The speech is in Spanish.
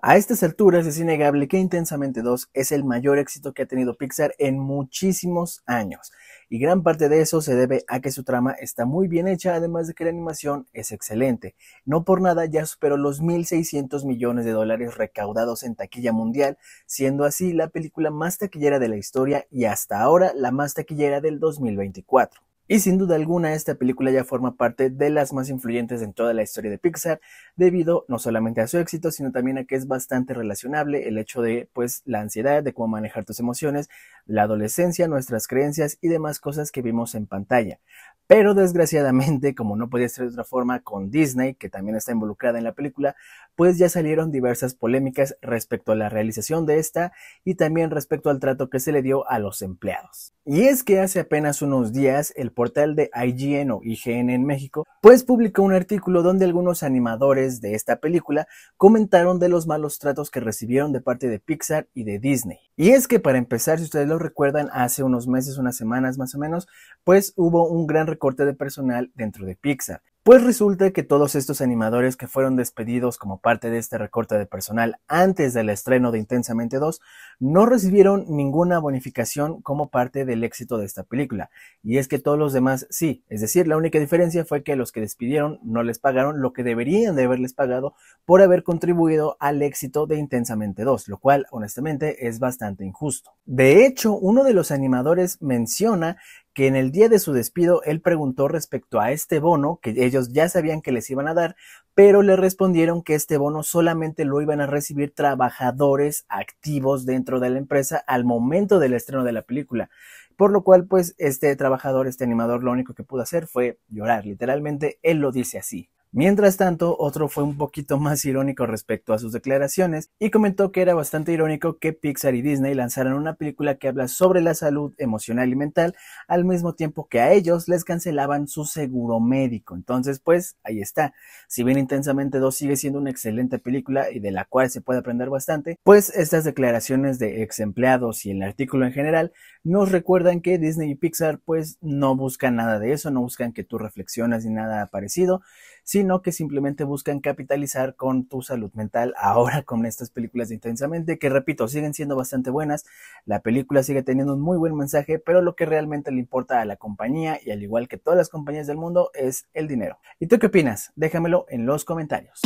A estas alturas es innegable que Intensamente 2 es el mayor éxito que ha tenido Pixar en muchísimos años, y gran parte de eso se debe a que su trama está muy bien hecha, además de que la animación es excelente. No por nada ya superó los 1.600 millones de dólares recaudados en taquilla mundial, siendo así la película más taquillera de la historia y hasta ahora la más taquillera del 2024. Y sin duda alguna, esta película ya forma parte de las más influyentes en toda la historia de Pixar, debido no solamente a su éxito, sino también a que es bastante relacionable el hecho de pues la ansiedad, de cómo manejar tus emociones, la adolescencia, nuestras creencias y demás cosas que vimos en pantalla. Pero desgraciadamente, como no podía ser de otra forma, con Disney, que también está involucrada en la película, pues ya salieron diversas polémicas respecto a la realización de esta y también respecto al trato que se le dio a los empleados. Y es que hace apenas unos días el portal de IGN o IGN en México, pues publicó un artículo donde algunos animadores de esta película comentaron de los malos tratos que recibieron de parte de Pixar y de Disney. Y es que para empezar, si ustedes lo recuerdan, hace unos meses, unas semanas más o menos, pues hubo un gran recorte de personal dentro de Pixar. Pues resulta que todos estos animadores que fueron despedidos como parte de este recorte de personal antes del estreno de Intensamente 2 no recibieron ninguna bonificación como parte del éxito de esta película. Y es que todos los demás sí, es decir, la única diferencia fue que los que despidieron no les pagaron lo que deberían de haberles pagado por haber contribuido al éxito de Intensamente 2, lo cual honestamente es bastante injusto. De hecho, uno de los animadores menciona que en el día de su despido él preguntó respecto a este bono, que ellos ya sabían que les iban a dar, pero le respondieron que este bono solamente lo iban a recibir trabajadores activos dentro de la empresa al momento del estreno de la película. Por lo cual, pues, este trabajador, este animador, lo único que pudo hacer fue llorar. Literalmente, él lo dice así. Mientras tanto, otro fue un poquito más irónico respecto a sus declaraciones y comentó que era bastante irónico que Pixar y Disney lanzaran una película que habla sobre la salud emocional y mental al mismo tiempo que a ellos les cancelaban su seguro médico. Entonces, pues ahí está. Si bien Intensamente 2 sigue siendo una excelente película y de la cual se puede aprender bastante, pues estas declaraciones de ex empleados y el artículo en general nos recuerdan que Disney y Pixar pues no buscan nada de eso, no buscan que tú reflexiones ni nada parecido sino que simplemente buscan capitalizar con tu salud mental ahora con estas películas de intensamente, que repito, siguen siendo bastante buenas, la película sigue teniendo un muy buen mensaje, pero lo que realmente le importa a la compañía y al igual que todas las compañías del mundo es el dinero. ¿Y tú qué opinas? Déjamelo en los comentarios.